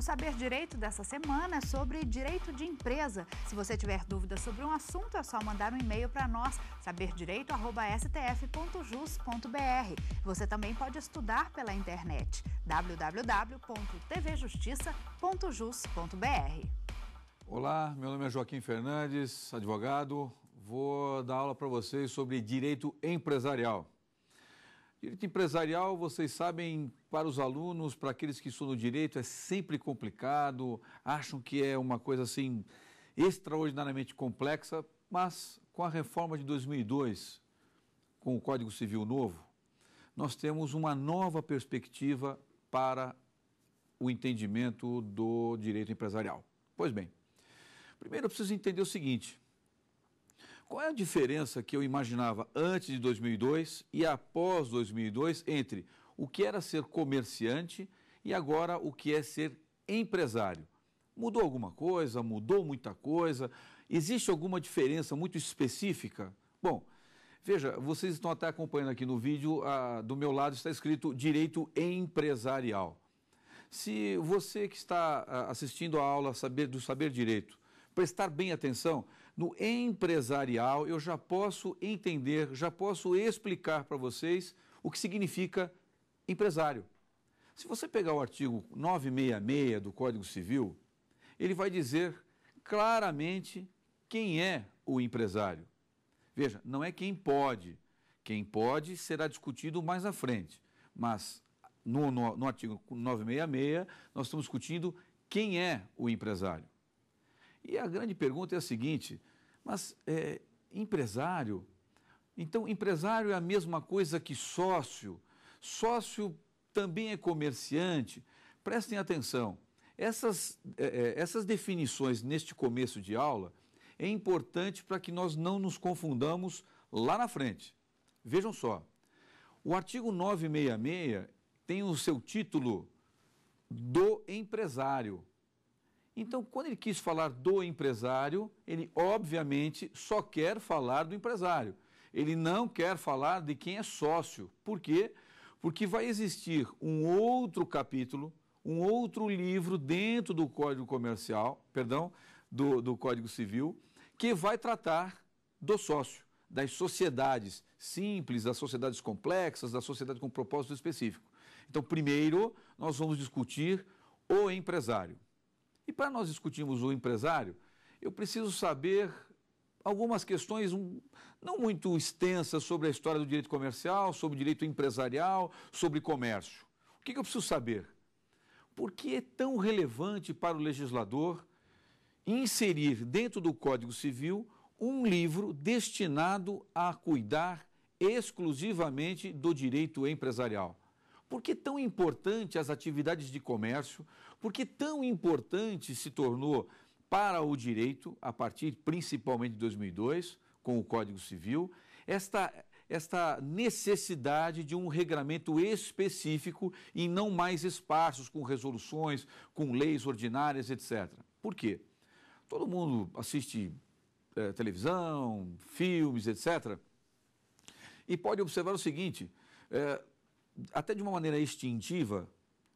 O Saber Direito dessa semana é sobre direito de empresa. Se você tiver dúvidas sobre um assunto, é só mandar um e-mail para nós, saberdireito.stf.jus.br. Você também pode estudar pela internet, www.tvjustiça.jus.br. Olá, meu nome é Joaquim Fernandes, advogado. Vou dar aula para vocês sobre direito empresarial. Direito empresarial, vocês sabem, para os alunos, para aqueles que estudam direito, é sempre complicado, acham que é uma coisa assim extraordinariamente complexa, mas com a reforma de 2002, com o Código Civil novo, nós temos uma nova perspectiva para o entendimento do direito empresarial. Pois bem, primeiro eu preciso entender o seguinte: qual é a diferença que eu imaginava antes de 2002 e após 2002 entre o que era ser comerciante e agora o que é ser empresário? Mudou alguma coisa? Mudou muita coisa? Existe alguma diferença muito específica? Bom, veja, vocês estão até acompanhando aqui no vídeo, ah, do meu lado está escrito direito empresarial. Se você que está ah, assistindo a aula saber, do Saber Direito prestar bem atenção, no empresarial, eu já posso entender, já posso explicar para vocês o que significa empresário. Se você pegar o artigo 966 do Código Civil, ele vai dizer claramente quem é o empresário. Veja, não é quem pode. Quem pode será discutido mais à frente. Mas no, no, no artigo 966, nós estamos discutindo quem é o empresário. E a grande pergunta é a seguinte: mas é, empresário, então empresário é a mesma coisa que sócio, sócio também é comerciante. Prestem atenção, essas, é, é, essas definições neste começo de aula é importante para que nós não nos confundamos lá na frente. Vejam só, o artigo 966 tem o seu título do empresário. Então, quando ele quis falar do empresário, ele obviamente só quer falar do empresário. Ele não quer falar de quem é sócio. Por quê? Porque vai existir um outro capítulo, um outro livro dentro do Código Comercial, perdão, do, do Código Civil, que vai tratar do sócio, das sociedades simples, das sociedades complexas, da sociedade com propósito específico. Então, primeiro, nós vamos discutir o empresário. E para nós discutirmos o empresário, eu preciso saber algumas questões não muito extensas sobre a história do direito comercial, sobre direito empresarial, sobre comércio. O que, eu preciso saber? Por que é tão relevante para o legislador inserir dentro do Código Civil um livro destinado a cuidar exclusivamente do direito empresarial? Por que tão importante as atividades de comércio? Por que tão importante se tornou para o direito, a partir principalmente de 2002, com o Código Civil, esta, esta necessidade de um regramento específico e não mais espaços com resoluções, com leis ordinárias, etc. Por quê? Todo mundo assiste é, televisão, filmes, etc. E pode observar o seguinte: é, até de uma maneira instintiva,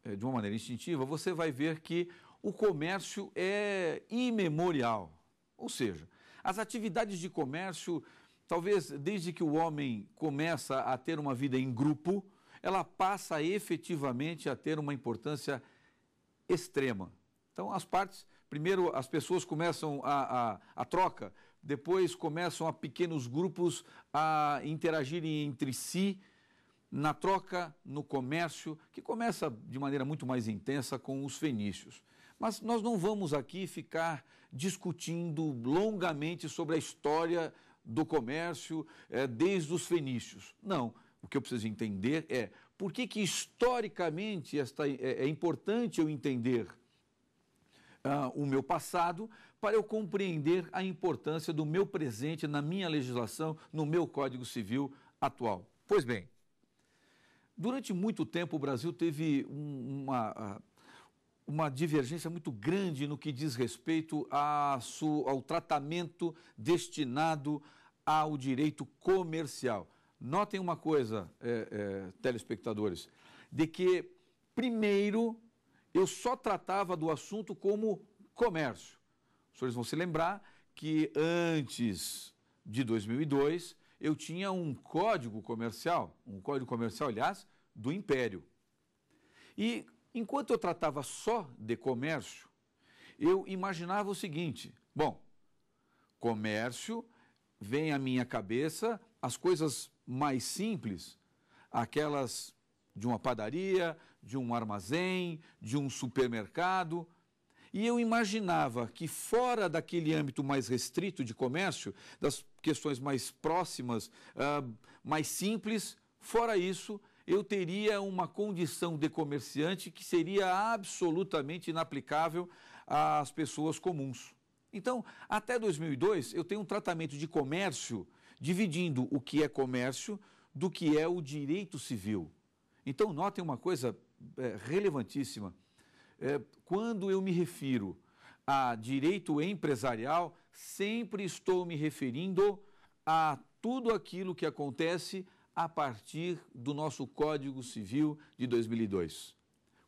é, de uma maneira instintiva, você vai ver que o comércio é imemorial. Ou seja, as atividades de comércio, talvez desde que o homem começa a ter uma vida em grupo, ela passa efetivamente a ter uma importância extrema. Então, as partes, primeiro as pessoas começam a, a, a troca, depois começam a pequenos grupos a interagirem entre si, na troca no comércio, que começa de maneira muito mais intensa com os fenícios. Mas nós não vamos aqui ficar discutindo longamente sobre a história do comércio é, desde os fenícios. Não. O que eu preciso entender é por que, que historicamente esta, eh, é, é importante eu entender ah, o meu passado para eu compreender a importância do meu presente na minha legislação, no meu Código Civil atual. Pois bem, Durante muito tempo, o Brasil teve uma, uma divergência muito grande no que diz respeito ao tratamento destinado ao direito comercial. Notem uma coisa, é, é, telespectadores, de que, primeiro, eu só tratava do assunto como comércio. Os senhores vão se lembrar que antes de 2002, eu tinha um código comercial, um código comercial, aliás, do Império. E enquanto eu tratava só de comércio, eu imaginava o seguinte: bom, comércio vem à minha cabeça as coisas mais simples, aquelas de uma padaria, de um armazém, de um supermercado, e eu imaginava que fora daquele âmbito mais restrito de comércio, das questões mais próximas, uh, mais simples, fora isso, eu teria uma condição de comerciante que seria absolutamente inaplicável às pessoas comuns. Então, até 2002, eu tenho um tratamento de comércio dividindo o que é comércio do que é o direito civil. Então, notem uma coisa é, relevantíssima. É, quando eu me refiro a direito empresarial, sempre estou me referindo a tudo aquilo que acontece a partir do nosso Código Civil de 2002.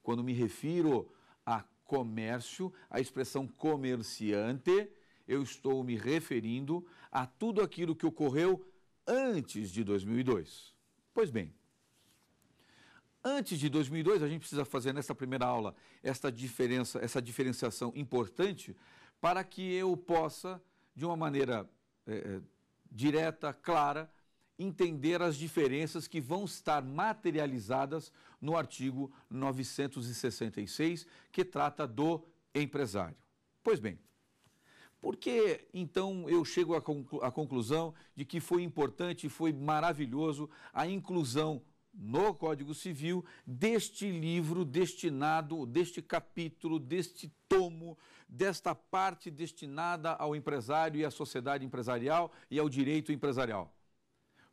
Quando me refiro a comércio, a expressão comerciante, eu estou me referindo a tudo aquilo que ocorreu antes de 2002. Pois bem, Antes de 2002, a gente precisa fazer nessa primeira aula esta diferença, essa diferenciação importante para que eu possa, de uma maneira é, é direta, clara, entender as diferenças que vão estar materializadas no artigo 966, que trata do empresário. Pois bem, por que então eu chego à, conclusão de que foi importante, foi maravilhoso a inclusão no Código Civil deste livro destinado, deste capítulo, deste tomo, desta parte destinada ao empresário e à sociedade empresarial e ao direito empresarial.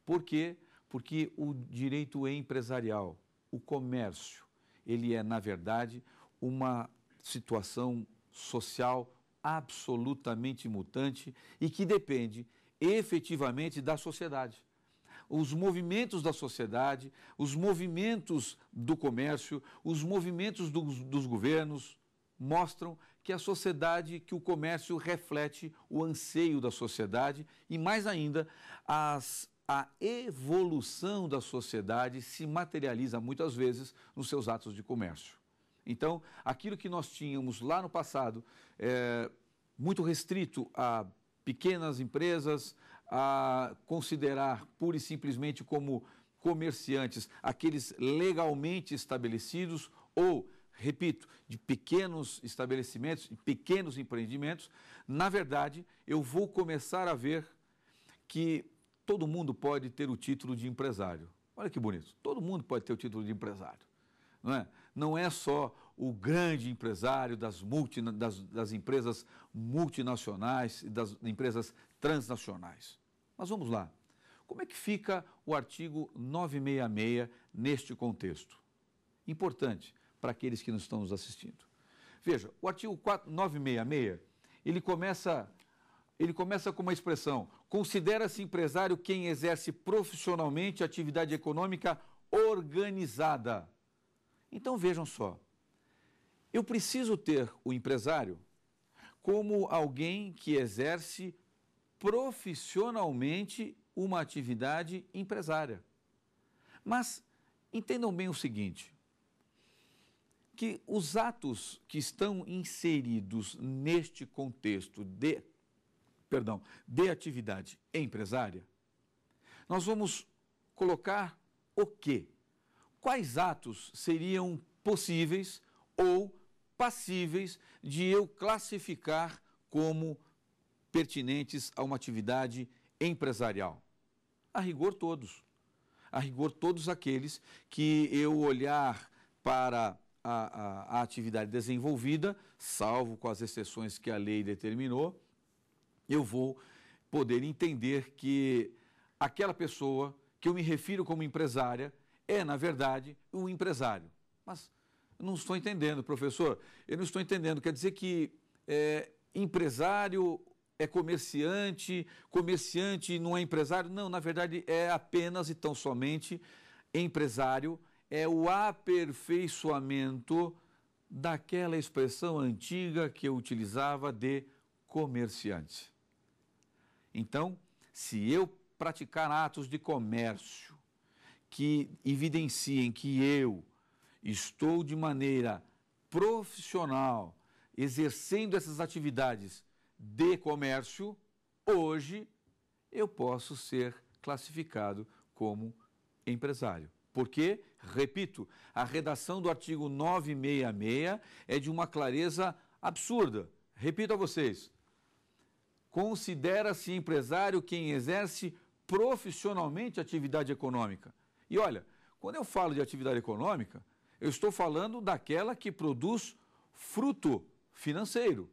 Por quê? Porque o direito empresarial, o comércio, ele é, na verdade, uma situação social absolutamente mutante e que depende efetivamente da sociedade os movimentos da sociedade, os movimentos do comércio, os movimentos dos, dos governos mostram que a sociedade, que o comércio reflete o anseio da sociedade e, mais ainda, as, a evolução da sociedade se materializa muitas vezes nos seus atos de comércio. Então, aquilo que nós tínhamos lá no passado, é, muito restrito a pequenas empresas, a considerar pura e simplesmente como comerciantes aqueles legalmente estabelecidos ou, repito, de pequenos estabelecimentos, de pequenos empreendimentos, na verdade, eu vou começar a ver que todo mundo pode ter o título de empresário. Olha que bonito, todo mundo pode ter o título de empresário. Não é, não é só o grande empresário das, multi, das, das empresas multinacionais e das empresas transnacionais. Mas vamos lá. Como é que fica o artigo 966 neste contexto? Importante para aqueles que nos estão nos assistindo. Veja, o artigo 966, ele começa, ele começa com uma expressão: considera-se empresário quem exerce profissionalmente atividade econômica organizada. Então vejam só. Eu preciso ter o empresário como alguém que exerce profissionalmente uma atividade empresária. Mas entendam bem o seguinte: que os atos que estão inseridos neste contexto de, perdão, de atividade empresária, nós vamos colocar o quê? Quais atos seriam possíveis ou passíveis de eu classificar como pertinentes a uma atividade empresarial? A rigor, todos. A rigor, todos aqueles que eu olhar para a, a, a atividade desenvolvida, salvo com as exceções que a lei determinou, eu vou poder entender que aquela pessoa que eu me refiro como empresária é, na verdade, um empresário. Mas eu não estou entendendo, professor. Eu não estou entendendo. Quer dizer que é, empresário é comerciante, comerciante não é empresário. Não, na verdade é apenas e tão somente empresário, é o aperfeiçoamento daquela expressão antiga que eu utilizava de comerciante. Então, se eu praticar atos de comércio que evidenciem que eu estou de maneira profissional exercendo essas atividades de comércio, hoje eu posso ser classificado como empresário. Porque, repito, a redação do artigo 966 é de uma clareza absurda. Repito a vocês: considera-se empresário quem exerce profissionalmente atividade econômica. E olha, quando eu falo de atividade econômica, eu estou falando daquela que produz fruto financeiro.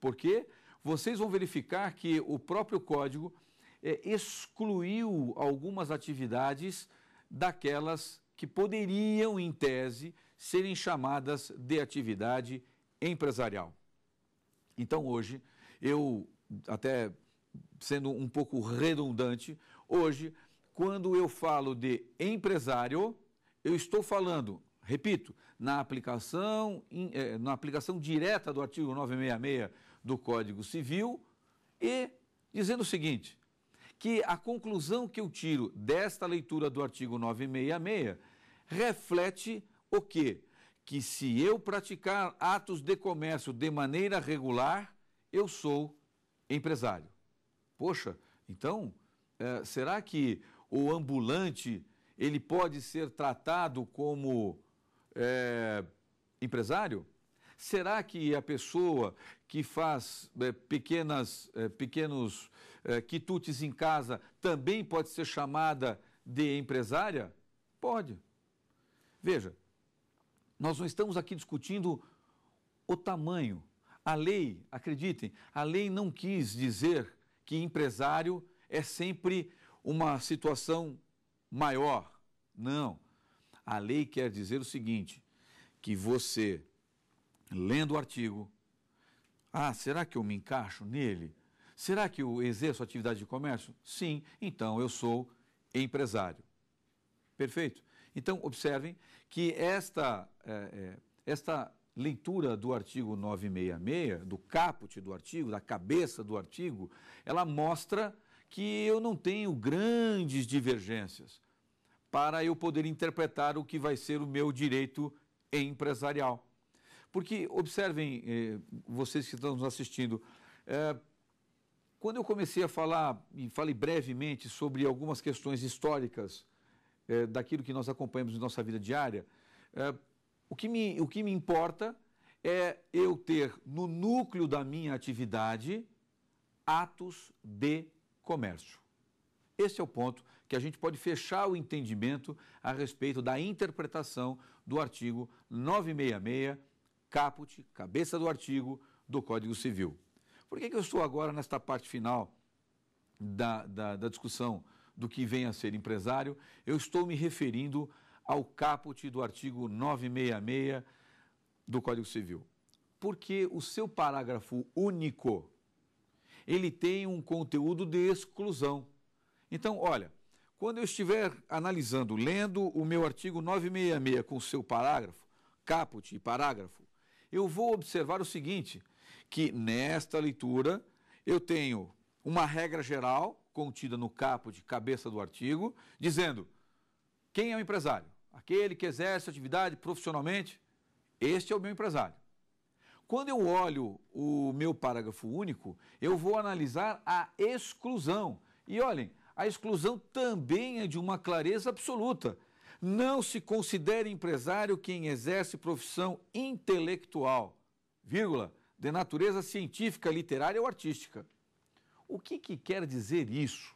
Porque vocês vão verificar que o próprio código é, excluiu algumas atividades daquelas que poderiam, em tese, serem chamadas de atividade empresarial. Então, hoje, eu, até sendo um pouco redundante, hoje, quando eu falo de empresário, eu estou falando, repito, na aplicação, é, na aplicação direta do artigo 966 do Código Civil e dizendo o seguinte: que a conclusão que eu tiro desta leitura do artigo 966 reflete o quê? Que se eu praticar atos de comércio de maneira regular, eu sou empresário. Poxa, então, é, será que o ambulante ele pode ser tratado como é, empresário? Será que a pessoa que faz é, pequenas, é, pequenos é, quitutes em casa também pode ser chamada de empresária? Pode. Veja, nós não estamos aqui discutindo o tamanho. A lei, acreditem, a lei não quis dizer que empresário é sempre uma situação maior. Não. A lei quer dizer o seguinte: que você lendo o artigo. Ah, será que eu me encaixo nele? Será que eu exerço atividade de comércio? Sim, então eu sou empresário. Perfeito? Então, observem que esta, é, é, esta leitura do artigo 966, do caput do artigo, da cabeça do artigo, ela mostra que eu não tenho grandes divergências para eu poder interpretar o que vai ser o meu direito empresarial. Porque, observem, eh, vocês que estão nos assistindo, eh, quando eu comecei a falar, e falei brevemente sobre algumas questões históricas eh, daquilo que nós acompanhamos em nossa vida diária, o, que me, o que me importa é eu ter no núcleo da minha atividade atos de comércio. Esse é o ponto que a gente pode fechar o entendimento a respeito da interpretação do artigo 966 caput, cabeça do artigo do Código Civil. Por que, que eu estou agora nesta parte final da, da, da discussão do que vem a ser empresário? Eu estou me referindo ao caput do artigo 966 do Código Civil. Porque o seu parágrafo único, ele tem um conteúdo de exclusão. Então, olha, quando eu estiver analisando, lendo o meu artigo 966 com seu parágrafo, caput e parágrafo, eu vou observar o seguinte: que nesta leitura eu tenho uma regra geral contida no capo de cabeça do artigo, dizendo quem é o empresário? Aquele que exerce atividade profissionalmente, este é o meu empresário. Quando eu olho o meu parágrafo único, eu vou analisar a exclusão. E olhem, a exclusão também é de uma clareza absoluta. Não se considere empresário quem exerce profissão intelectual, vírgula, de natureza científica, literária ou artística. O que, que quer dizer isso?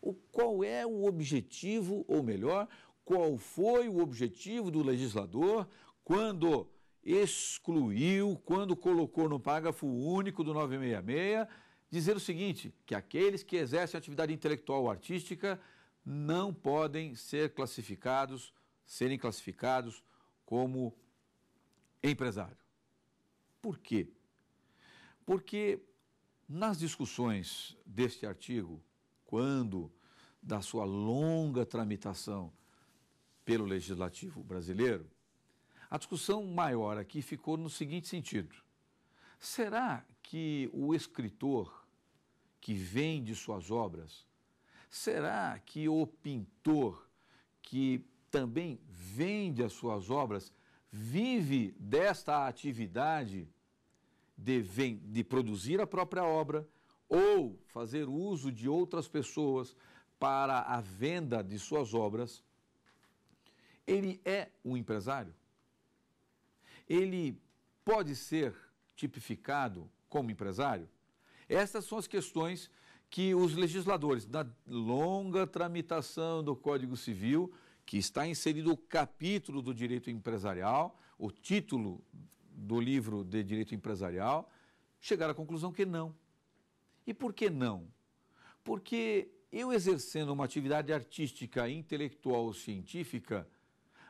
O, qual é o objetivo, ou melhor, qual foi o objetivo do legislador quando excluiu, quando colocou no parágrafo único do 966, dizer o seguinte, que aqueles que exercem atividade intelectual ou artística não podem ser classificados, serem classificados como empresário. Por quê? Porque nas discussões deste artigo, quando da sua longa tramitação pelo legislativo brasileiro, a discussão maior aqui ficou no seguinte sentido: será que o escritor que vende suas obras Será que o pintor que também vende as suas obras vive desta atividade de, de produzir a própria obra ou fazer uso de outras pessoas para a venda de suas obras? Ele é um empresário? Ele pode ser tipificado como empresário? Estas são as questões que os legisladores, na longa tramitação do Código Civil, que está inserido o capítulo do direito empresarial, o título do livro de direito empresarial, chegaram à conclusão que não. E por que não? Porque eu exercendo uma atividade artística, intelectual ou científica,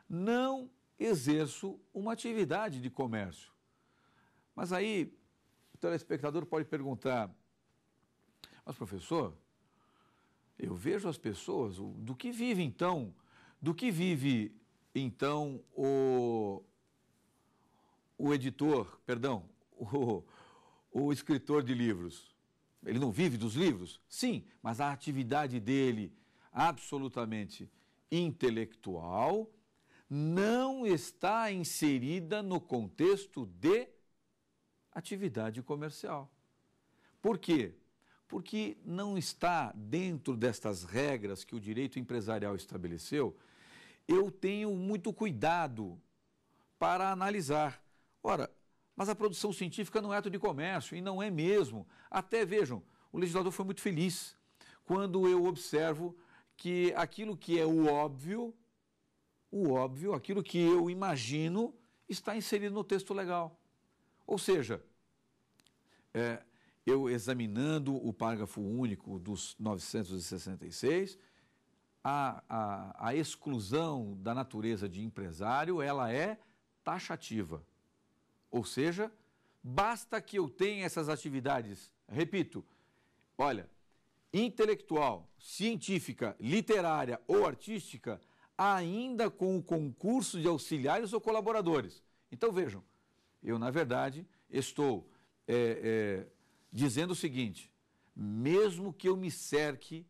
não exerço uma atividade de comércio. Mas aí o telespectador pode perguntar: mas, professor, eu vejo as pessoas, do que vive então, do que vive então o, o editor, perdão, o, o escritor de livros? Ele não vive dos livros? Sim, mas a atividade dele, absolutamente intelectual, não está inserida no contexto de atividade comercial. Por quê? porque não está dentro destas regras que o direito empresarial estabeleceu, eu tenho muito cuidado para analisar. Ora, mas a produção científica não é ato de comércio e não é mesmo. Até vejam, o legislador foi muito feliz quando eu observo que aquilo que é o óbvio, o óbvio, aquilo que eu imagino, está inserido no texto legal. Ou seja, é, eu examinando o parágrafo único dos 966, a, a, a exclusão da natureza de empresário, ela é taxativa. Ou seja, basta que eu tenha essas atividades, repito, olha, intelectual, científica, literária ou artística, ainda com o concurso de auxiliares ou colaboradores. Então vejam, eu na verdade estou é, é, dizendo o seguinte: mesmo que eu me cerque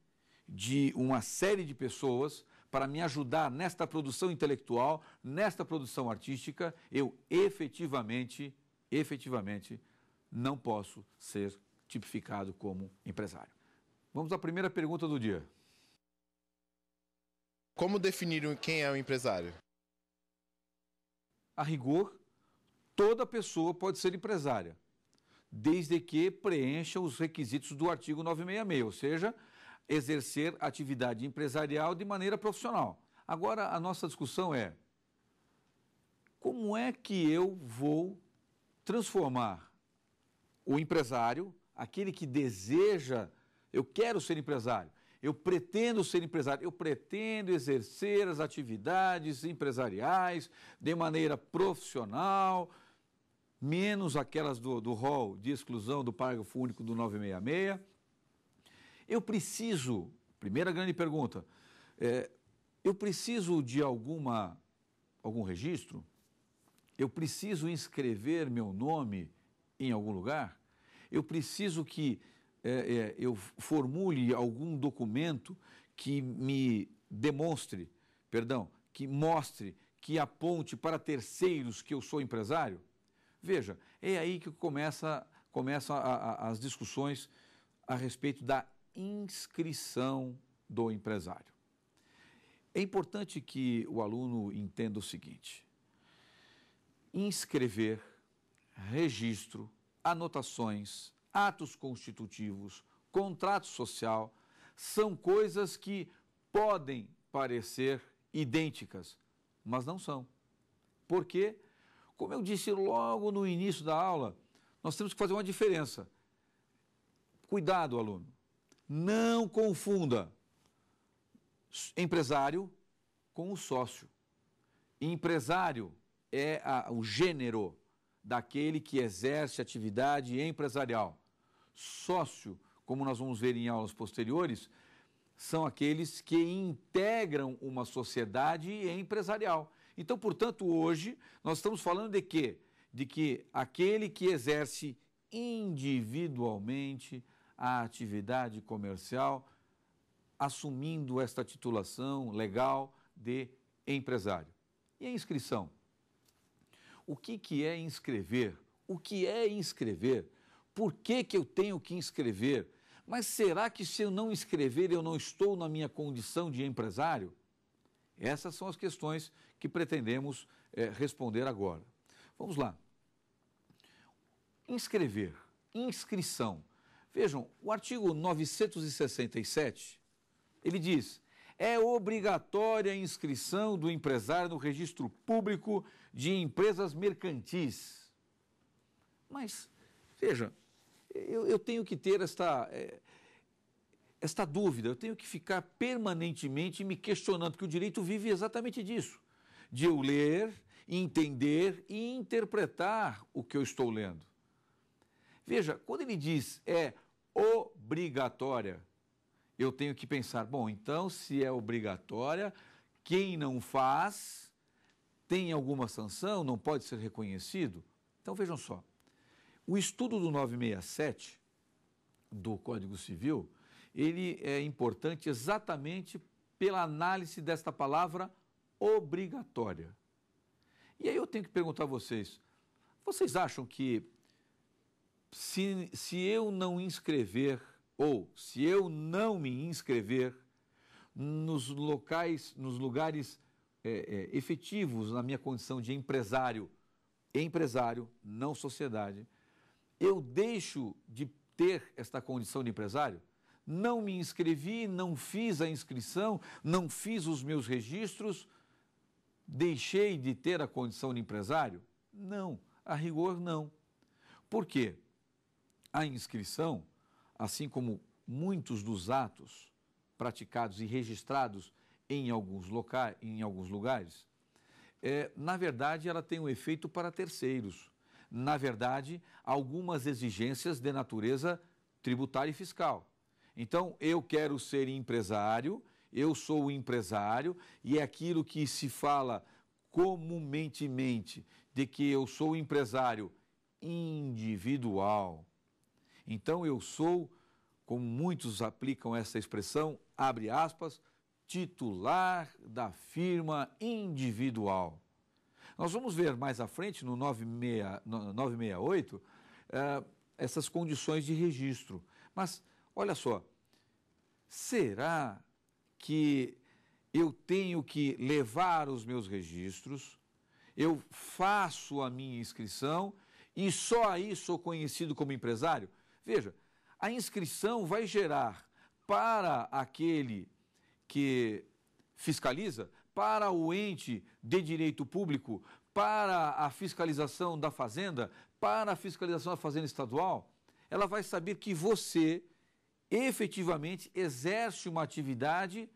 de uma série de pessoas para me ajudar nesta produção intelectual, nesta produção artística, eu efetivamente, efetivamente não posso ser tipificado como empresário. Vamos à primeira pergunta do dia. Como definir quem é o um empresário? A rigor, toda pessoa pode ser empresária desde que preencha os requisitos do artigo 966, ou seja, exercer atividade empresarial de maneira profissional. Agora, a nossa discussão é como é que eu vou transformar o empresário, aquele que deseja, eu quero ser empresário, eu pretendo ser empresário, eu pretendo exercer as atividades empresariais de maneira profissional, menos aquelas do, do rol de exclusão do parágrafo único do 966. Eu preciso, primeira grande pergunta, é, eu preciso de alguma, algum registro? Eu preciso inscrever meu nome em algum lugar? Eu preciso que é, é, eu formule algum documento que me demonstre, perdão, que mostre, que aponte para terceiros que eu sou empresário? Veja, é aí que começa, começam as discussões a respeito da inscrição do empresário. É importante que o aluno entenda o seguinte: inscrever, registro, anotações, atos constitutivos, contrato social, são coisas que podem parecer idênticas, mas não são. Por quê? Como eu disse logo no início da aula, nós temos que fazer uma diferença. Cuidado, aluno. Não confunda empresário com o sócio. Empresário é a, o gênero daquele que exerce atividade empresarial. Sócio, como nós vamos ver em aulas posteriores, são aqueles que integram uma sociedade empresarial. Então, portanto, hoje nós estamos falando de quê? De que aquele que exerce individualmente a atividade comercial, assumindo esta titulação legal de empresário. E a inscrição? O que, que é inscrever? O que é inscrever? Por que, que eu tenho que inscrever? Mas será que se eu não inscrever eu não estou na minha condição de empresário? Essas são as questões que pretendemos é, responder agora. Vamos lá. Inscrever, inscrição. Vejam, o artigo 967, ele diz: é obrigatória a inscrição do empresário no registro público de empresas mercantis. Mas, veja, eu, eu tenho que ter esta, eh, esta dúvida, eu tenho que ficar permanentemente me questionando, porque o direito vive exatamente disso, de eu ler, entender e interpretar o que eu estou lendo. Veja, quando ele diz é obrigatória, eu tenho que pensar, bom, então se é obrigatória, quem não faz tem alguma sanção, não pode ser reconhecido? Então vejam só, o estudo do 967 do Código Civil ele é importante exatamente pela análise desta palavra obrigatória. E aí eu tenho que perguntar a vocês: vocês acham que se, se eu não inscrever, ou se eu não me inscrever nos locais, nos lugares é, é, efetivos na minha condição de empresário, empresário, não sociedade, eu deixo de ter esta condição de empresário? não me inscrevi, não fiz a inscrição, não fiz os meus registros, deixei de ter a condição de empresário? Não, a rigor não. Por quê? A inscrição, assim como muitos dos atos praticados e registrados em alguns, locais, em alguns lugares, é, na verdade, ela tem um efeito para terceiros. Na verdade, algumas exigências de natureza tributária e fiscal. Então, eu quero ser empresário, eu sou o empresário, e é aquilo que se fala comumentemente de que eu sou empresário individual. Então, eu sou, como muitos aplicam essa expressão, abre aspas, titular da firma individual. Nós vamos ver mais à frente, no 96, 968, eh, essas condições de registro. Mas Olha só, será que eu tenho que levar os meus registros, eu faço a minha inscrição e só aí sou conhecido como empresário? Veja, a inscrição vai gerar para aquele que fiscaliza, para o ente de direito público, para a fiscalização da fazenda, para a fiscalização da fazenda estadual, ela vai saber que você efetivamente exerce uma atividade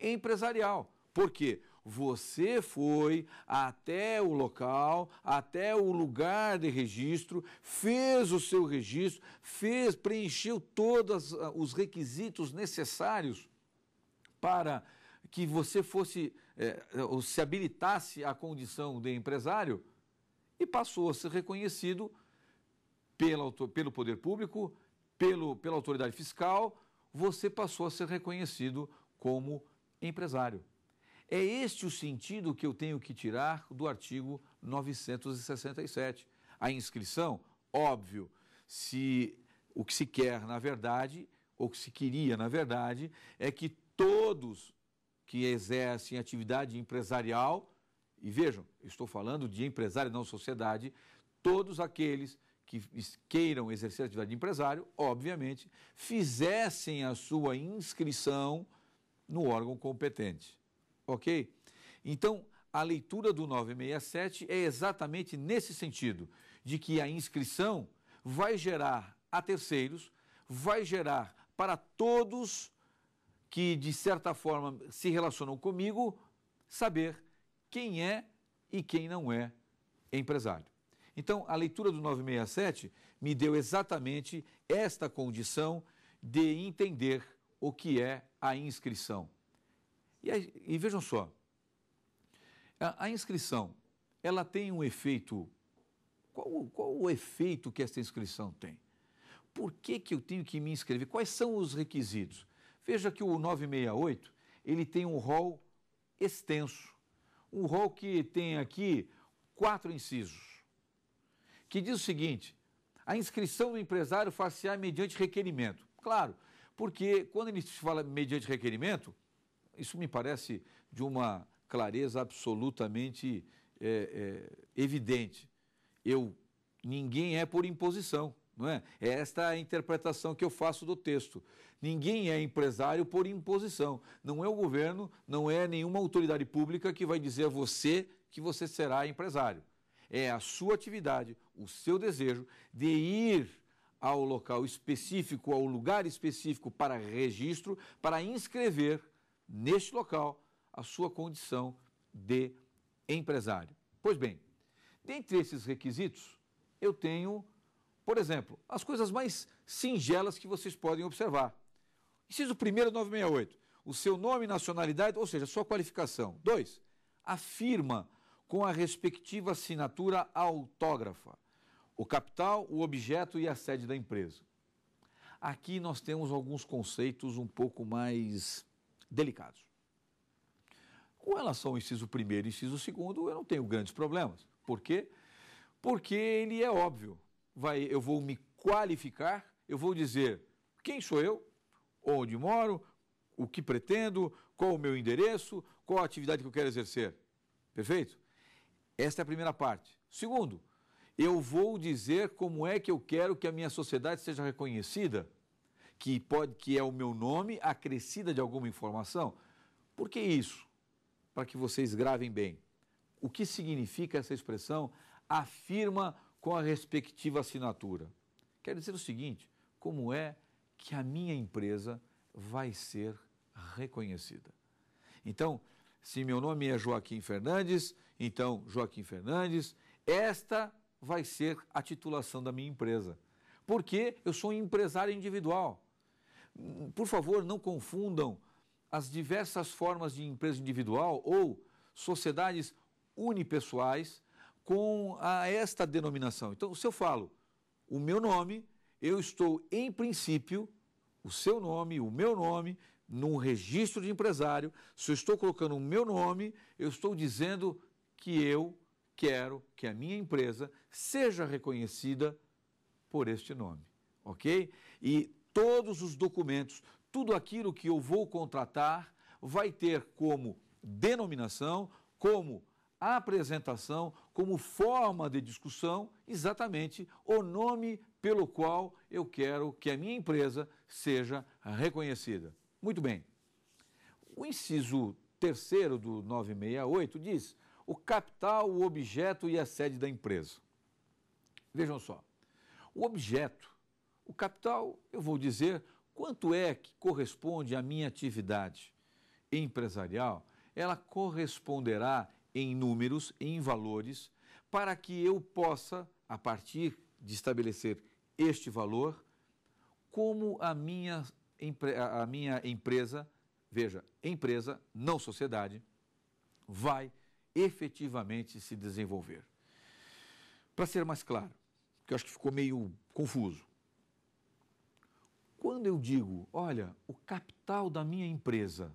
empresarial. Porque você foi até o local, até o lugar de registro, fez o seu registro, fez, preencheu todos ah, os requisitos necessários para que você fosse é, ou se habilitasse à condição de empresário e passou a ser reconhecido pela, pelo poder público, pelo, pela autoridade fiscal, você passou a ser reconhecido como empresário. É este o sentido que eu tenho que tirar do artigo 967. A inscrição, óbvio, se o que se quer na verdade, ou que se queria na verdade, é que todos que exercem atividade empresarial, e vejam, estou falando de empresário não sociedade, todos aqueles que queiram exercer atividade de empresário, obviamente, fizessem a sua inscrição no órgão competente. Ok? Então, a leitura do 967 é exatamente nesse sentido, de que a inscrição vai gerar a terceiros, vai gerar para todos que, de certa forma, se relacionam comigo, saber quem é e quem não é empresário. Então, a leitura do 967 me deu exatamente esta condição de entender o que é a inscrição. E, e vejam só, a, a, inscrição, ela tem um efeito. Qual, qual o efeito que esta inscrição tem? Por que, que eu tenho que me inscrever? Quais são os requisitos? Veja que o 968 ele tem um rol extenso, um rol que tem aqui quatro incisos que diz o seguinte: a inscrição do empresário far-se-á mediante requerimento. Claro, porque quando ele fala mediante requerimento, isso me parece de uma clareza absolutamente é, é, evidente. Eu, ninguém é por imposição, não é? é esta é a interpretação que eu faço do texto. Ninguém é empresário por imposição. Não é o governo, não é nenhuma autoridade pública que vai dizer a você que você será empresário é a sua atividade, o seu desejo de ir ao local específico, ao lugar específico para registro, para inscrever neste local a sua condição de empresário. Pois bem, dentre esses requisitos, eu tenho, por exemplo, as coisas mais singelas que vocês podem observar. Inciso 1 968, o seu nome e nacionalidade, ou seja, sua qualificação. 2. A firma com a respectiva assinatura autógrafa, o capital, o objeto e a sede da empresa. Aqui nós temos alguns conceitos um pouco mais delicados. Com relação ao inciso 1 e inciso 2, eu não tenho grandes problemas. Por quê? Porque ele é óbvio. Vai, eu vou me qualificar, eu vou dizer quem sou eu, onde moro, o que pretendo, qual o meu endereço, qual a atividade que eu quero exercer. Perfeito? Esta é a primeira parte. Segundo, eu vou dizer como é que eu quero que a minha sociedade seja reconhecida, que pode que é o meu nome acrescida de alguma informação. Por que isso? Para que vocês gravem bem. O que significa essa expressão afirma com a respectiva assinatura? Quer dizer o seguinte: como é que a minha empresa vai ser reconhecida? Então, se meu nome é Joaquim Fernandes, então, Joaquim Fernandes, esta vai ser a titulação da minha empresa. Porque eu sou um empresário individual. Por favor, não confundam as diversas formas de empresa individual ou sociedades unipessoais com a esta denominação. Então, se eu falo o meu nome, eu estou, em princípio, o seu nome, o meu nome, num registro de empresário. Se eu estou colocando o meu nome, eu estou dizendo que eu quero que a minha empresa seja reconhecida por este nome, ok? E todos os documentos, tudo aquilo que eu vou contratar, vai ter como denominação, como apresentação, como forma de discussão, exatamente o nome pelo qual eu quero que a minha empresa seja reconhecida. Muito bem. O inciso terceiro do 968 diz: o capital, o objeto e a sede da empresa. Vejam só. O objeto, o capital, eu vou dizer quanto é que corresponde à minha atividade empresarial, ela corresponderá em números, em valores, para que eu possa, a partir de estabelecer este valor, como a minha, a minha empresa, veja, empresa, não sociedade, vai efetivamente se desenvolver. Para ser mais claro, que eu acho que ficou meio confuso. Quando eu digo, olha, o capital da minha empresa,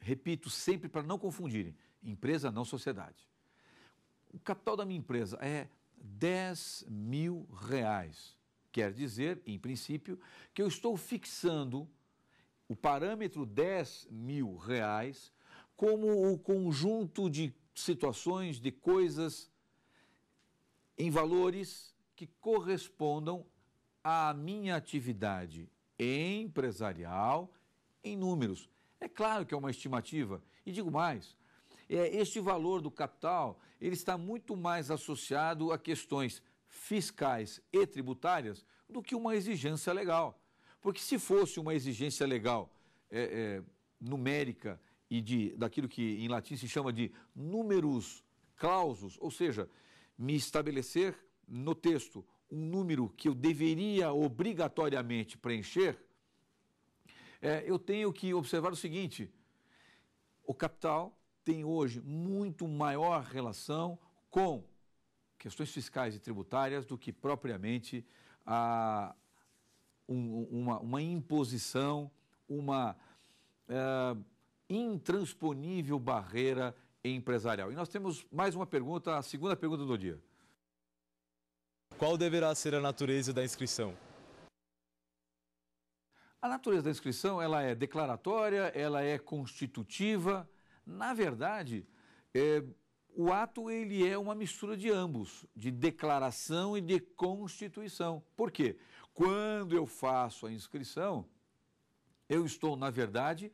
repito sempre para não confundirem, empresa não sociedade. O capital da minha empresa é 10 mil reais. Quer dizer, em princípio, que eu estou fixando o parâmetro 10 mil reais como o conjunto de situações, de coisas, em valores que correspondam à minha atividade empresarial em números. É claro que é uma estimativa, e digo mais, é, este valor do capital ele está muito mais associado a questões fiscais e tributárias do que uma exigência legal. Porque se fosse uma exigência legal é, é, numérica e de, daquilo que em latim se chama de números clausus, ou seja, me estabelecer no texto um número que eu deveria obrigatoriamente preencher, é, eu tenho que observar o seguinte: o capital tem hoje muito maior relação com questões fiscais e tributárias do que propriamente a, um, uma, uma, imposição, uma. É, intransponível barreira empresarial. E nós temos mais uma pergunta, a segunda pergunta do dia. Qual deverá ser a natureza da inscrição? A natureza da inscrição ela é declaratória, ela é constitutiva. Na verdade, é, o ato ele é uma mistura de ambos, de declaração e de constituição. Por quê? Quando eu faço a inscrição, eu estou, na verdade,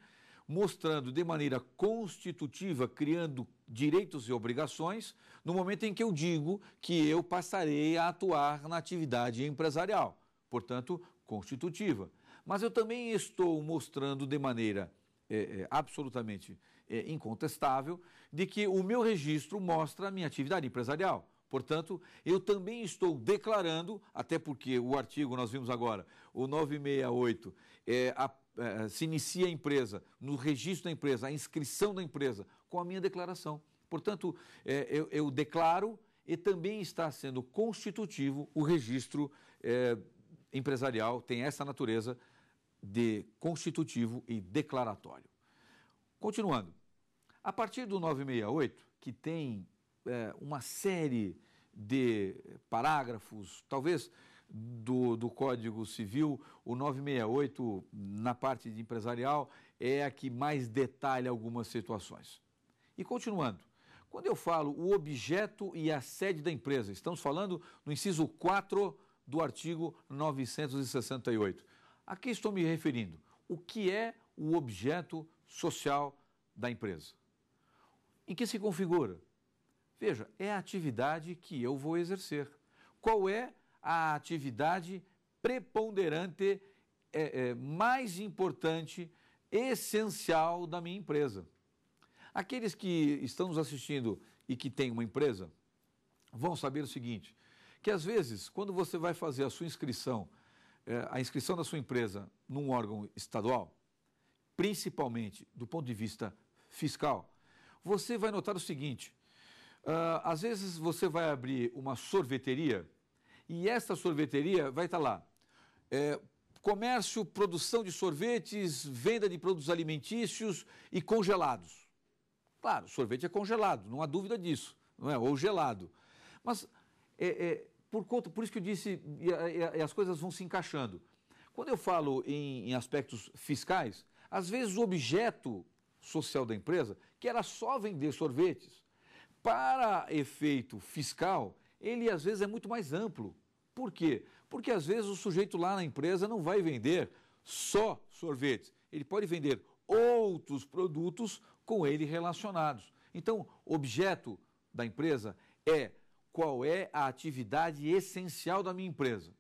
mostrando de maneira constitutiva, criando direitos e obrigações, no momento em que eu digo que eu passarei a atuar na atividade empresarial, portanto, constitutiva. Mas eu também estou mostrando de maneira é, é, absolutamente é, incontestável de que o meu registro mostra a minha atividade empresarial. Portanto, eu também estou declarando, até porque o artigo nós vimos agora, o 968, é, a eh, eh, se inicia a empresa, no registro da empresa, a inscrição da empresa, com a minha declaração. Portanto, eh, eu, eu, declaro e também está sendo constitutivo o registro empresarial, tem essa natureza de constitutivo e declaratório. Continuando, a partir do 968, que tem uma série de parágrafos, talvez do, do Código Civil, o 968, na parte de empresarial, é a que mais detalha algumas situações. E continuando, quando eu falo o objeto e a sede da empresa, estamos falando no inciso 4 do artigo 968. A que estou me referindo? O que é o objeto social da empresa? Em que se configura? Veja, é a atividade que eu vou exercer. Qual é a atividade preponderante, é, é, mais importante, essencial da minha empresa. Aqueles que estão nos assistindo e que têm uma empresa vão saber o seguinte: que às vezes, quando você vai fazer a sua inscrição, é, a inscrição da sua empresa num órgão estadual, principalmente do ponto de vista fiscal, você vai notar o seguinte: uh, às vezes você vai abrir uma sorveteria e esta sorveteria vai estar tá lá. É, comércio, produção de sorvetes, venda de produtos alimentícios e congelados. Claro, sorvete é congelado, não há dúvida disso, não é? ou gelado. Mas é, é, por, conta, por isso que eu disse, e, e, e as coisas vão se encaixando. Quando eu falo em, em aspectos fiscais, às vezes o objeto social da empresa, que era só vender sorvetes, para efeito fiscal, ele às vezes é muito mais amplo. Por quê? Porque às vezes o sujeito lá na empresa não vai vender só sorvetes, ele pode vender outros produtos com ele relacionados. Então, objeto da empresa é qual é a atividade essencial da minha empresa.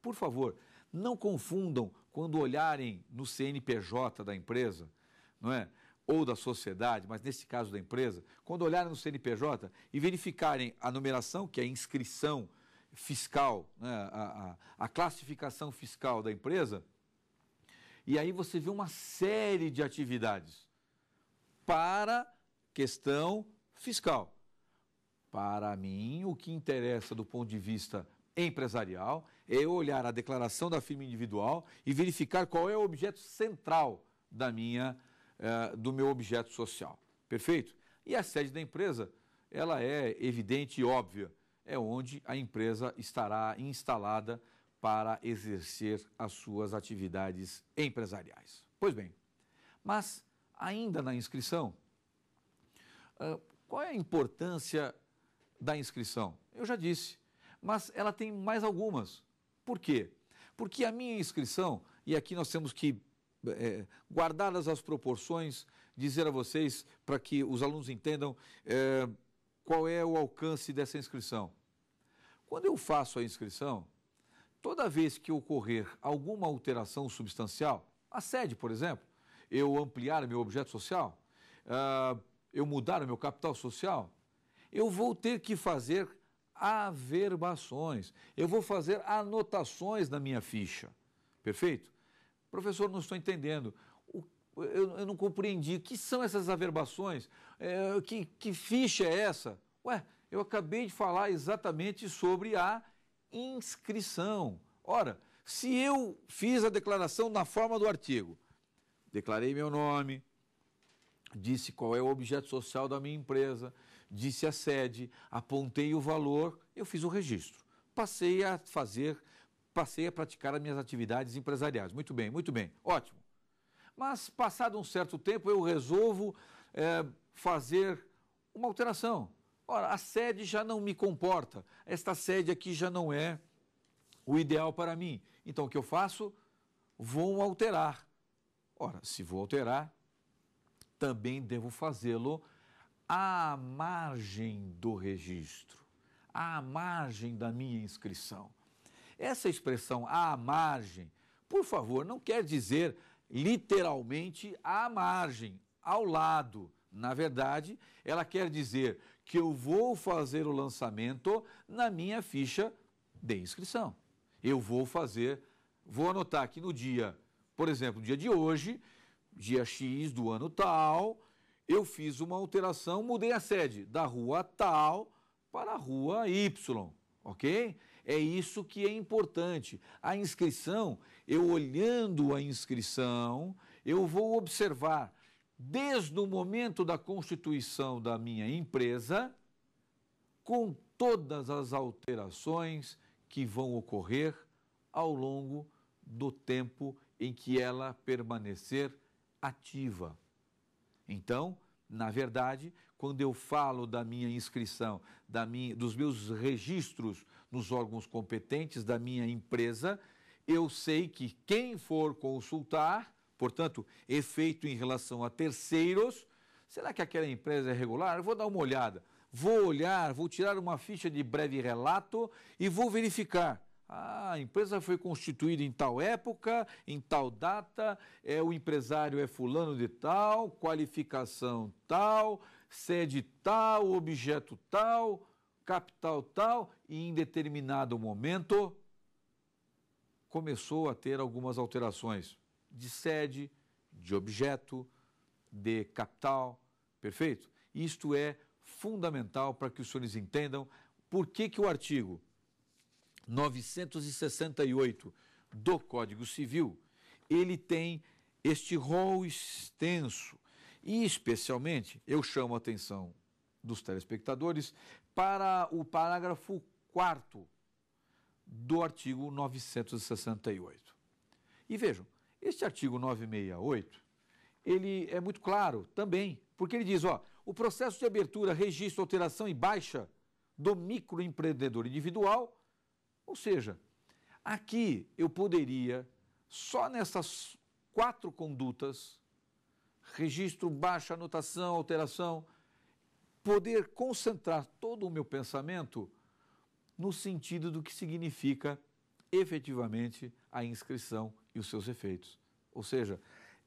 Por favor, não confundam quando olharem no CNPJ da empresa, não é? ou da sociedade, mas nesse caso da empresa, quando olharem no CNPJ e verificarem a numeração, que é a inscrição fiscal, né, a, a, a classificação fiscal da empresa, e aí você vê uma série de atividades para questão fiscal. Para mim, o que interessa do ponto de vista empresarial é olhar a declaração da firma individual e verificar qual é o objeto central da minha atividade é, do meu objeto social. Perfeito? E a sede da empresa, ela é evidente e óbvia, é onde a empresa estará instalada para exercer as suas atividades empresariais. Pois bem, mas ainda na inscrição, qual é a importância da inscrição? Eu já disse, mas ela tem mais algumas. Por quê? Porque a minha inscrição, e aqui nós temos que é, guardadas as proporções, dizer a vocês, para que os alunos entendam é, qual é o alcance dessa inscrição. Quando eu faço a inscrição, toda vez que ocorrer alguma alteração substancial, a sede, por exemplo, eu ampliar meu objeto social, ah, eu mudar o meu capital social, eu vou ter que fazer averbações, eu vou fazer anotações na minha ficha. Perfeito? professor, não estou entendendo. O, eu, eu, não compreendi. O que são essas averbações? É, que, que ficha é essa? Ué, eu acabei de falar exatamente sobre a inscrição. Ora, se eu fiz a declaração na forma do artigo, declarei meu nome, disse qual é o objeto social da minha empresa, disse a sede, apontei o valor, eu fiz o registro. Passei a fazer passei a praticar as minhas atividades empresariais. Muito bem, muito bem, ótimo. Mas, passado um certo tempo, eu resolvo é, fazer uma alteração. Ora, a sede já não me comporta, esta sede aqui já não é o ideal para mim. Então, o que eu faço? Vou alterar. Ora, se vou alterar, também devo fazê-lo à margem do registro, à margem da minha inscrição. Essa expressão à margem, por favor, não quer dizer literalmente à margem, ao lado. Na verdade, ela quer dizer que eu vou fazer o lançamento na minha ficha de inscrição. Eu vou fazer, vou anotar aqui no dia, por exemplo, no dia de hoje, dia X do ano tal, eu fiz uma alteração, mudei a sede da rua tal para a rua Y, ok? É isso que é importante. A inscrição, eu olhando a inscrição, eu vou observar desde o momento da constituição da minha empresa, com todas as alterações que vão ocorrer ao longo do tempo em que ela permanecer ativa. Então, na verdade, quando eu falo da minha inscrição, da minha, dos meus registros nos órgãos competentes da minha empresa, eu sei que quem for consultar, portanto, efeito em relação a terceiros, será que aquela empresa é regular? Eu vou dar uma olhada. Vou olhar, vou tirar uma ficha de breve relato e vou verificar. Ah, a empresa foi constituída em tal época, em tal data, é, o empresário é fulano de tal, qualificação tal, sede tal, objeto tal capital tal, e em determinado momento começou a ter algumas alterações de sede, de objeto, de capital, perfeito? Isto é fundamental para que os senhores entendam por que, que o artigo 968 do Código Civil, ele tem este rol extenso. E especialmente eu chamo a atenção dos telespectadores para o parágrafo 4 do artigo 968. E vejam, este artigo 968, ele é muito claro também, porque ele diz, ó, o processo de abertura, registro, alteração e baixa do microempreendedor individual, ou seja, aqui eu poderia, só nessas quatro condutas, registro, baixa, anotação, alteração poder concentrar todo o meu pensamento no sentido do que significa efetivamente a inscrição e os seus efeitos. Ou seja,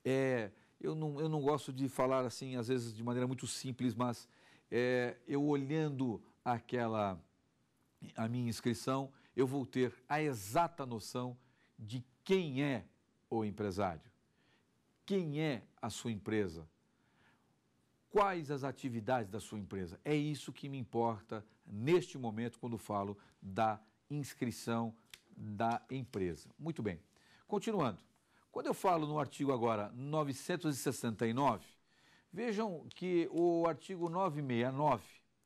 é, eu, não, eu não gosto de falar assim, às vezes de maneira muito simples, mas é, eu olhando aquela a minha inscrição, eu vou ter a exata noção de quem é o empresário, quem é a sua empresa, quais as atividades da sua empresa. É isso que me importa neste momento quando falo da inscrição da empresa. Muito bem. Continuando. Quando eu falo no artigo agora 969, vejam que o artigo 969,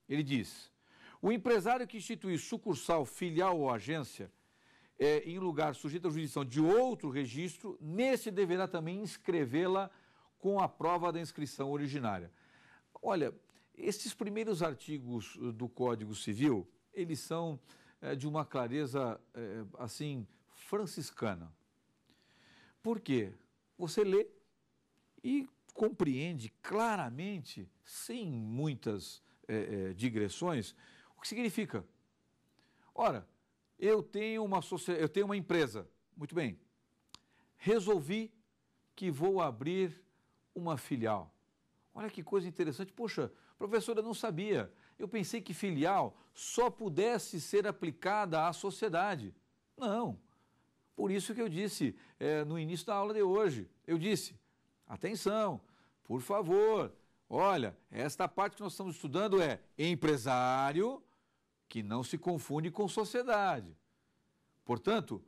ele diz: "O empresário que instituir sucursal, filial ou agência é, em lugar sujeito à jurisdição de outro registro, nesse deverá também inscrevê-la com a prova da inscrição originária. Olha, esses primeiros artigos uh, do Código Civil, eles são é, de uma clareza, é, assim, franciscana. Por quê? Você lê e compreende claramente, sem muitas é, digressões, o que significa. Ora, eu tenho uma eu tenho uma empresa, muito bem. Resolvi que vou abrir uma filial. Olha que coisa interessante. Poxa, professora, não sabia. Eu pensei que filial só pudesse ser aplicada à sociedade. Não. Por isso que eu disse é, no início da aula de hoje. Eu disse, atenção, por favor, olha, esta parte que nós estamos estudando é empresário que não se confunde com sociedade. Portanto,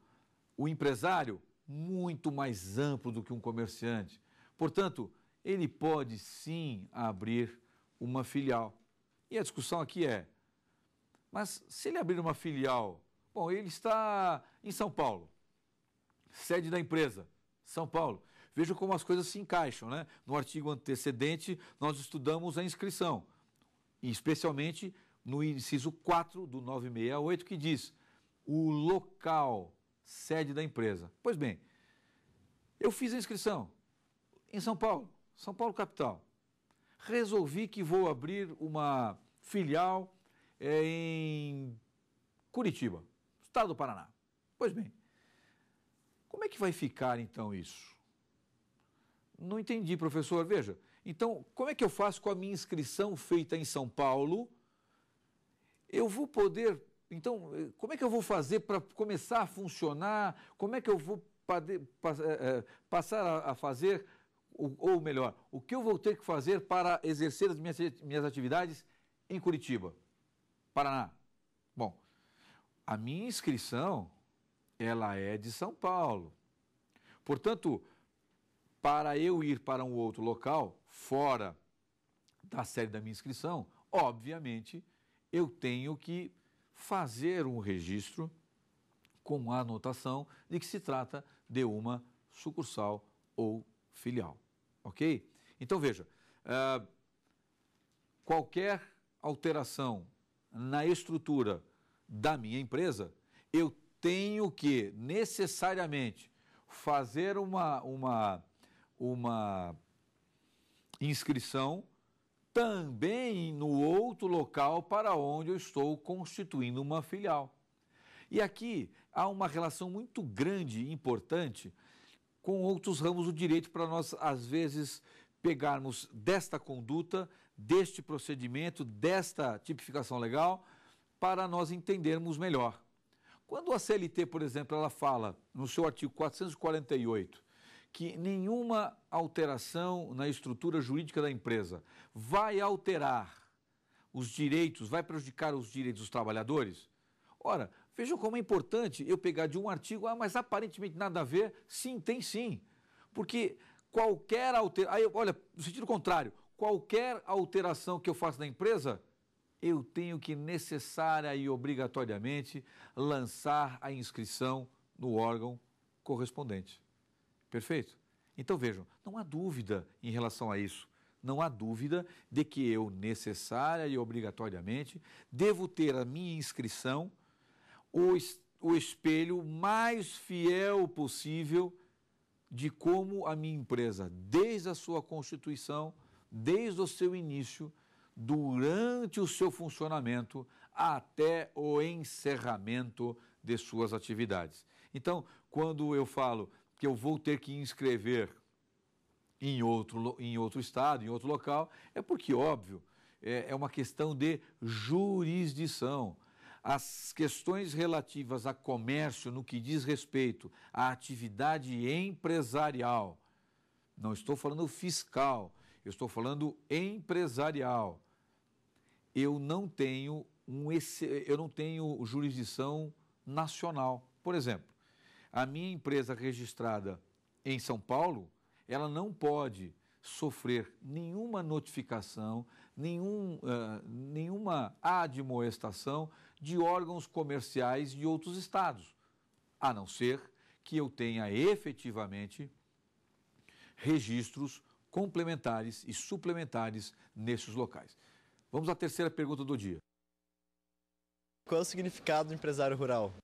o empresário muito mais amplo do que um comerciante. Portanto, ele pode sim abrir uma filial. E a discussão aqui é: mas se ele abrir uma filial, bom, ele está em São Paulo, sede da empresa, São Paulo. Veja como as coisas se encaixam, né? No artigo antecedente, nós estudamos a inscrição, especialmente no inciso 4 do 968, que diz o local, sede da empresa. Pois bem, eu fiz a inscrição em São Paulo. São Paulo capital. Resolvi que vou abrir uma filial eh, em Curitiba, estado do Paraná. Pois bem, como é que vai ficar então isso? Não entendi, professor. Veja, então, como é que eu faço com a minha inscrição feita em São Paulo? Eu vou poder. Então, eh, como é que eu vou fazer para começar a funcionar? Como é que eu vou eh, passar a fazer ou, ou melhor, o que eu vou ter que fazer para exercer as minhas, minhas atividades em Curitiba, Paraná? Bom, a minha inscrição, ela é de São Paulo. Portanto, para eu ir para um outro local, fora da série da minha inscrição, obviamente, eu tenho que fazer um registro com a anotação de que se trata de uma sucursal ou filial. Ok? Então veja, uh, qualquer alteração na estrutura da minha empresa, eu tenho que necessariamente fazer uma, uma, uma inscrição também no outro local para onde eu estou constituindo uma filial. E aqui há uma relação muito grande e importante com outros ramos do direito para nós, às vezes, pegarmos desta conduta, deste procedimento, desta tipificação legal, para nós entendermos melhor. Quando a CLT, por exemplo, ela fala no seu artigo 448 que nenhuma alteração na estrutura jurídica da empresa vai alterar os direitos, vai prejudicar os direitos dos trabalhadores. Ora, Vejam como é importante eu pegar de um artigo, ah, mas aparentemente nada a ver. Sim, tem sim. Porque qualquer alteração. Olha, no sentido contrário, qualquer alteração que eu faça na empresa, eu tenho que necessária e obrigatoriamente lançar a inscrição no órgão correspondente. Perfeito? Então vejam, não há dúvida em relação a isso. Não há dúvida de que eu necessária e obrigatoriamente devo ter a minha inscrição o, o espelho mais fiel possível de como a minha empresa, desde a sua constituição, desde o seu início, durante o seu funcionamento até o encerramento de suas atividades. Então, quando eu falo que eu vou ter que inscrever em outro, em outro estado, em outro local, é porque, óbvio, é, é uma questão de jurisdição as questões relativas a comércio no que diz respeito à atividade empresarial. Não estou falando fiscal, eu estou falando empresarial. Eu não tenho um eu não tenho jurisdição nacional. Por exemplo, a minha empresa registrada em São Paulo, ela não pode sofrer nenhuma notificação, nenhum, uh, nenhuma admoestação de órgãos comerciais de outros estados, a não ser que eu tenha efetivamente registros complementares e suplementares nesses locais. Vamos à terceira pergunta do dia. Qual é o significado do empresário rural?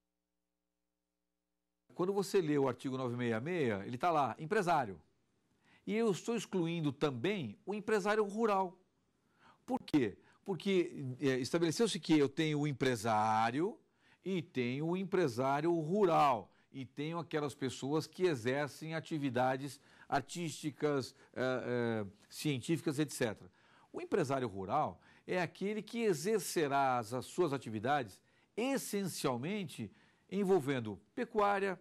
Quando você lê o artigo 966, ele está lá, empresário. E eu estou excluindo também o empresário rural. Por quê? porque é, estabeleceu-se que eu tenho o empresário e tenho o empresário rural e tenho aquelas pessoas que exercem atividades artísticas, é, é, científicas, etc. O empresário rural é aquele que exercerá as, as suas atividades essencialmente envolvendo pecuária,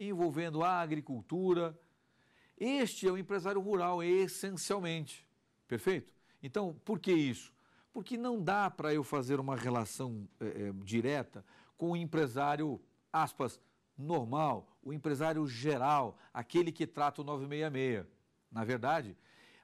envolvendo a agricultura. Este é o empresário rural, essencialmente. Perfeito? Então, por que isso? porque não dá para eu fazer uma relação é, direta com o empresário, aspas, normal, o empresário geral, aquele que trata o 966. Na verdade,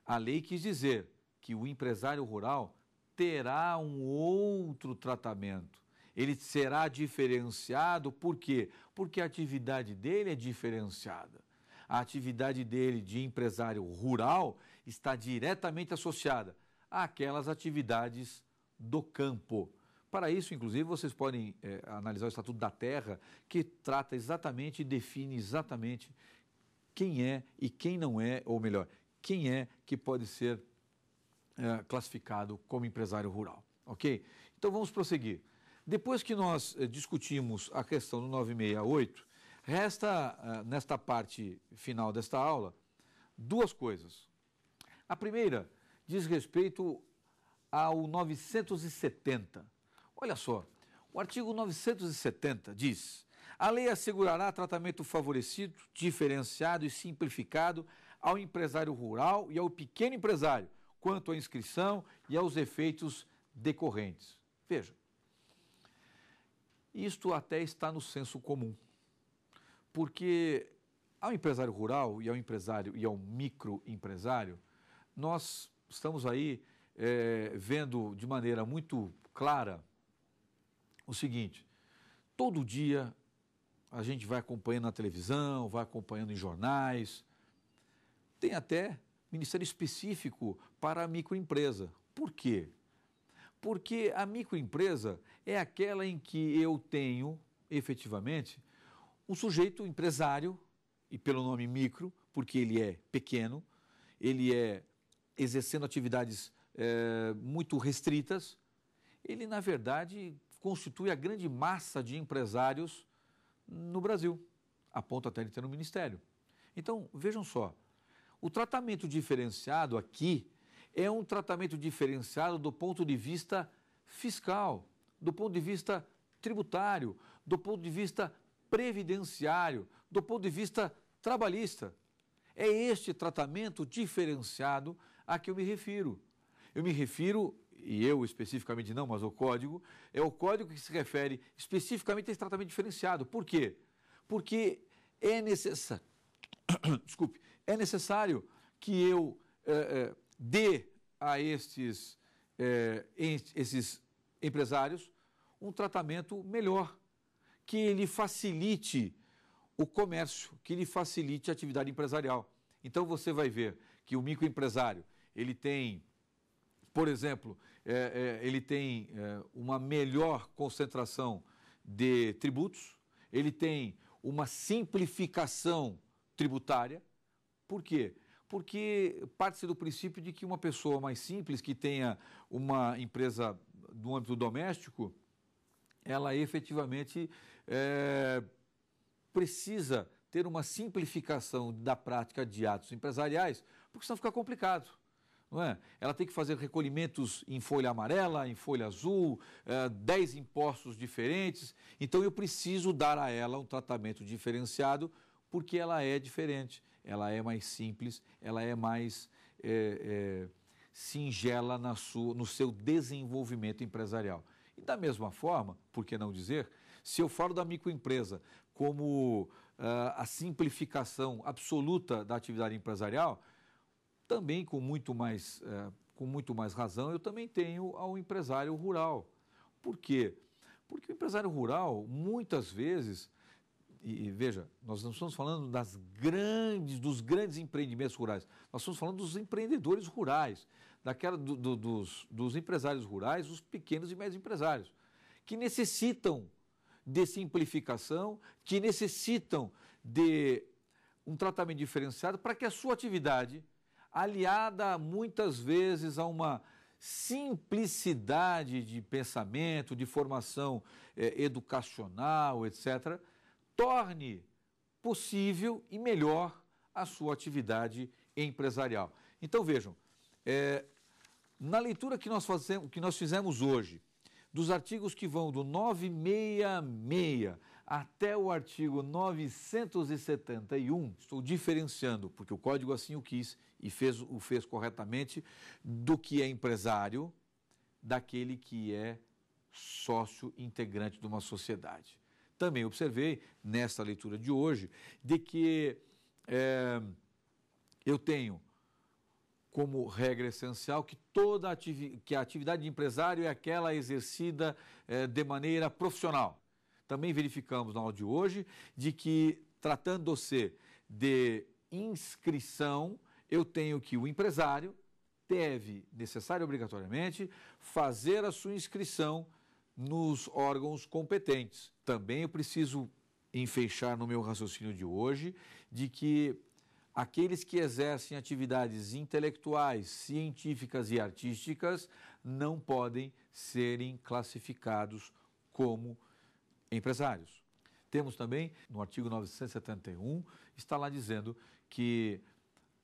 a lei quis dizer que o empresário rural terá um outro tratamento. Ele será diferenciado, por quê? Porque a atividade dele é diferenciada. A atividade dele de empresário rural está diretamente associada àquelas atividades do campo. Para isso, inclusive, vocês podem é, analisar o Estatuto da Terra, que trata exatamente e define exatamente quem é e quem não é, ou melhor, quem é que pode ser é, classificado como empresário rural. Ok? Então vamos prosseguir. Depois que nós é, discutimos a questão do 968, resta, nesta parte final desta aula, duas coisas. A primeira diz respeito ao 970. Olha só, o artigo 970 diz: a lei assegurará tratamento favorecido, diferenciado e simplificado ao empresário rural e ao pequeno empresário quanto à inscrição e aos efeitos decorrentes. Veja, isto até está no senso comum, porque ao empresário rural e ao empresário e ao microempresário, nós estamos aí é, vendo de maneira muito clara o seguinte: todo dia a gente vai acompanhando na televisão, vai acompanhando em jornais, tem até ministério específico para a microempresa. Por quê? Porque a microempresa é aquela em que eu tenho efetivamente um sujeito empresário, e pelo nome micro, porque ele é pequeno, ele é exercendo atividades é, muito restritas, ele, na verdade, constitui a grande massa de empresários no Brasil, a ponto até de ter um ministério. Então, vejam só, o tratamento diferenciado aqui é um tratamento diferenciado do ponto de vista fiscal, do ponto de vista tributário, do ponto de vista previdenciário, do ponto de vista trabalhista. É este tratamento diferenciado a que eu me refiro. Eu me refiro, e eu especificamente não, mas o código, é o código que se refere especificamente a esse tratamento diferenciado. Por quê? Porque é necessário, desculpe, é necessário que eu é, é, dê a estes, é, esses empresários um tratamento melhor, que lhe facilite o comércio, que lhe facilite a atividade empresarial. Então você vai ver que o microempresário ele tem, por exemplo, é, é, ele tem é, uma melhor concentração de tributos, ele tem uma simplificação tributária. Por quê? Porque parte-se do princípio de que uma pessoa mais simples, que tenha uma empresa no âmbito doméstico, ela efetivamente é, precisa ter uma simplificação da prática de atos empresariais, porque senão fica complicado. É? Ela tem que fazer recolhimentos em folha amarela, em folha azul, é, eh, 10 impostos diferentes. Então eu preciso dar a ela um tratamento diferenciado porque ela é diferente, ela é mais simples, ela é mais é, é, singela na sua, no seu desenvolvimento empresarial. E da mesma forma, por que não dizer, se eu falo da microempresa como ah, a simplificação absoluta da atividade empresarial, também com muito mais, é, com muito mais razão, eu também tenho ao empresário rural. Por quê? Porque o empresário rural, muitas vezes, e, e, veja, nós não estamos falando das grandes, dos grandes empreendimentos rurais, nós estamos falando dos empreendedores rurais, daquela, do, do, dos, dos empresários rurais, os pequenos e médios empresários, que necessitam de simplificação, que necessitam de um tratamento diferenciado para que a sua atividade aliada muitas vezes a uma simplicidade de pensamento, de formação é, educacional, etc., torne possível e melhor a sua atividade empresarial. Então vejam, é, na leitura que nós, fazemos, que nós fizemos hoje, dos artigos que vão do 966 até o artigo 971, estou diferenciando, porque o código assim o quis e fez, o fez corretamente, do que é empresário, daquele que é sócio integrante de uma sociedade. Também observei, nesta leitura de hoje, de que é, eu tenho como regra essencial que toda ativi que a atividade de empresário é aquela exercida é, de maneira profissional. Também verificamos na aula de hoje de que, tratando-se de inscrição, eu tenho que o empresário deve, necessário obrigatoriamente, fazer a sua inscrição nos órgãos competentes. Também eu preciso enfeixar no meu raciocínio de hoje de que aqueles que exercem atividades intelectuais, científicas e artísticas não podem serem classificados como empresários. Temos também, no artigo 971, está lá dizendo que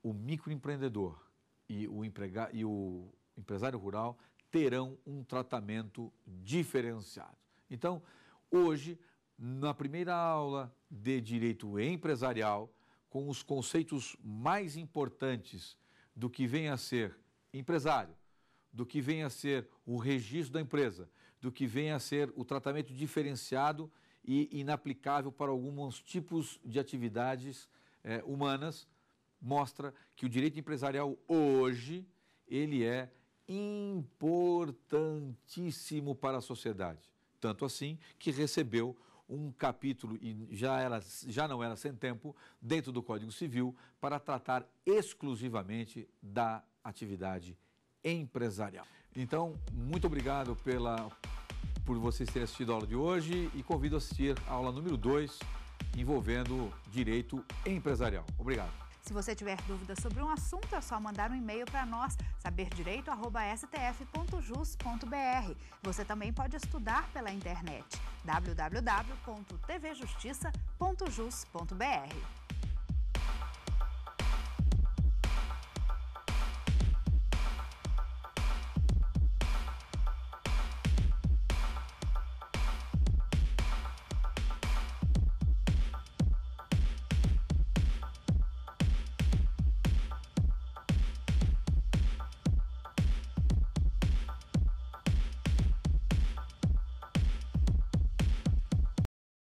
o microempreendedor e o, emprega e o empresário rural terão um tratamento diferenciado. Então, hoje, na primeira aula de direito empresarial, com os conceitos mais importantes do que vem a ser empresário, do que vem a ser o registro da empresa do que venha a ser o tratamento diferenciado e inaplicável para alguns tipos de atividades eh, humanas, mostra que o direito empresarial hoje ele é importantíssimo para a sociedade, tanto assim que recebeu um capítulo e já era já não era sem tempo dentro do Código Civil para tratar exclusivamente da atividade empresarial. Então, muito obrigado pela, por vocês terem assistido a aula de hoje e convido a assistir a aula número 2 envolvendo direito empresarial. Obrigado. Se você tiver dúvidas sobre um assunto, é só mandar um e-mail para nós, saberdireito.stf.jus.br. Você também pode estudar pela internet, www.tvjustiça.jus.br.